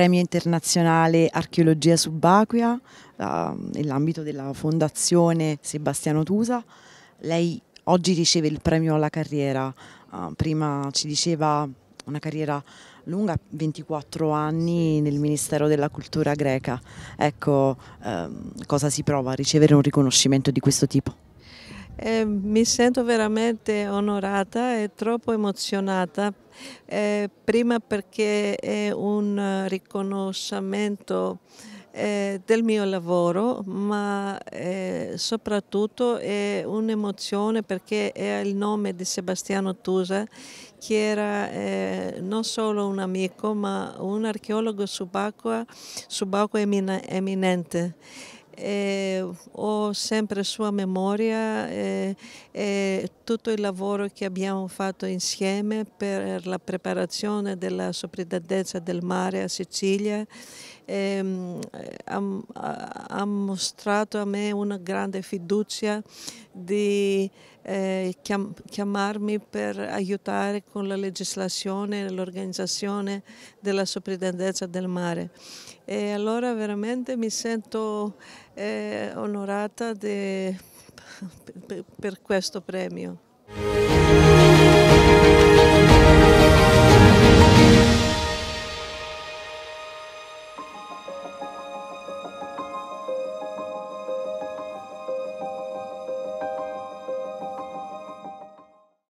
premio internazionale Archeologia Subacquea uh, nell'ambito della Fondazione Sebastiano Tusa. Lei oggi riceve il premio alla carriera, uh, prima ci diceva una carriera lunga, 24 anni nel Ministero della Cultura greca. Ecco, uh, cosa si prova a ricevere un riconoscimento di questo tipo? Eh, mi sento veramente onorata e troppo emozionata, eh, prima perché è un riconoscimento eh, del mio lavoro, ma eh, soprattutto è un'emozione perché è il nome di Sebastiano Tusa, che era eh, non solo un amico, ma un archeologo subacqueo emin eminente eh, ho sempre sua memoria e eh, tutto il lavoro che abbiamo fatto insieme per la preparazione della soprintendenza del mare a Sicilia ehm, ha, mostrato a me una grande fiducia di eh, chiam chiamarmi per aiutare con la legislazione e l'organizzazione della soprintendenza del mare. E allora veramente mi sento eh, onorata de, per, per questo premio.